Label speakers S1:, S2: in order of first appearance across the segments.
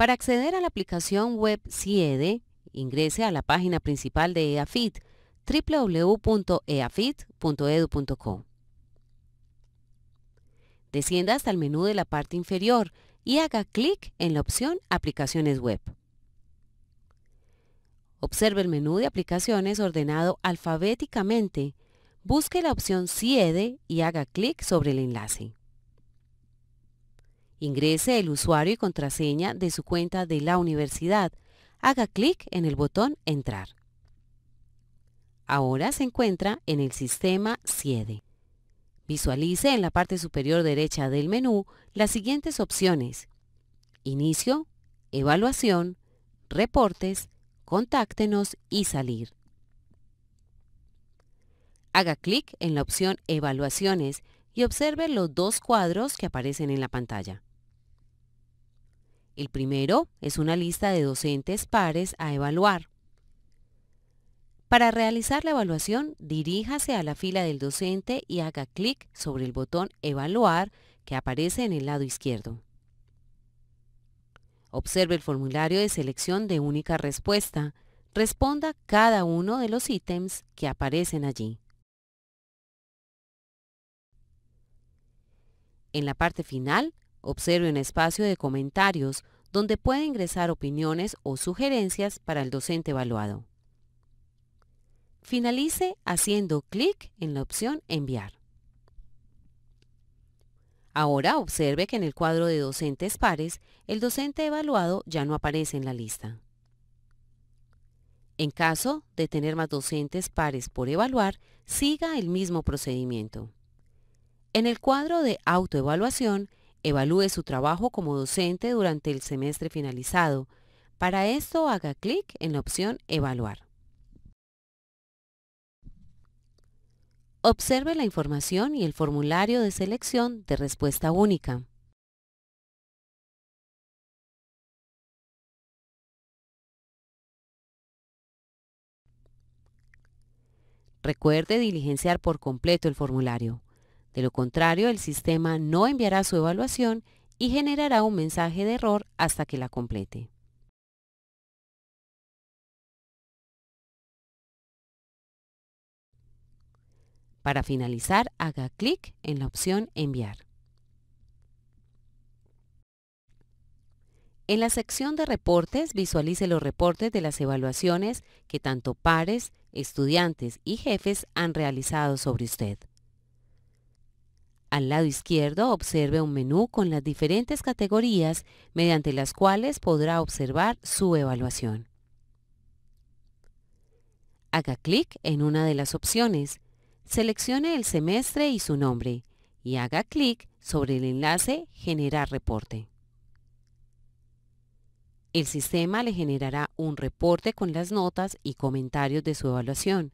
S1: Para acceder a la aplicación web CIEDE, ingrese a la página principal de EAFIT www.eafit.edu.co. Descienda hasta el menú de la parte inferior y haga clic en la opción Aplicaciones web. Observe el menú de aplicaciones ordenado alfabéticamente. Busque la opción CIEDE y haga clic sobre el enlace. Ingrese el usuario y contraseña de su cuenta de la universidad. Haga clic en el botón Entrar. Ahora se encuentra en el sistema SIEDE. Visualice en la parte superior derecha del menú las siguientes opciones. Inicio, Evaluación, Reportes, Contáctenos y Salir. Haga clic en la opción Evaluaciones y observe los dos cuadros que aparecen en la pantalla. El primero es una lista de docentes pares a evaluar. Para realizar la evaluación, diríjase a la fila del docente y haga clic sobre el botón Evaluar que aparece en el lado izquierdo. Observe el formulario de selección de única respuesta. Responda cada uno de los ítems que aparecen allí. En la parte final, Observe un espacio de comentarios donde puede ingresar opiniones o sugerencias para el docente evaluado. Finalice haciendo clic en la opción Enviar. Ahora observe que en el cuadro de docentes pares, el docente evaluado ya no aparece en la lista. En caso de tener más docentes pares por evaluar, siga el mismo procedimiento. En el cuadro de autoevaluación, Evalúe su trabajo como docente durante el semestre finalizado. Para esto haga clic en la opción Evaluar. Observe la
S2: información y el formulario de selección de respuesta única. Recuerde diligenciar por completo el
S1: formulario. De lo contrario, el sistema no enviará su evaluación y generará
S2: un mensaje de error hasta que la complete. Para finalizar, haga clic en la opción Enviar.
S1: En la sección de reportes, visualice los reportes de las evaluaciones que tanto pares, estudiantes y jefes han realizado sobre usted. Al lado izquierdo observe un menú con las diferentes categorías mediante las cuales podrá observar su evaluación. Haga clic en una de las opciones, seleccione el semestre y su nombre y haga clic sobre el enlace Generar reporte. El sistema le generará un reporte con las notas y comentarios de su evaluación.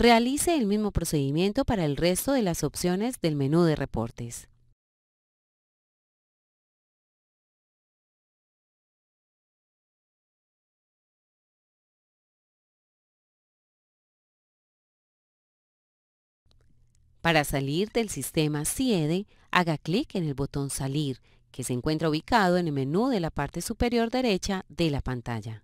S1: Realice el
S2: mismo procedimiento para el resto de las opciones del menú de reportes. Para salir del sistema CIEDE, haga clic en el botón
S1: Salir, que se encuentra ubicado en el menú de la parte superior derecha de la pantalla.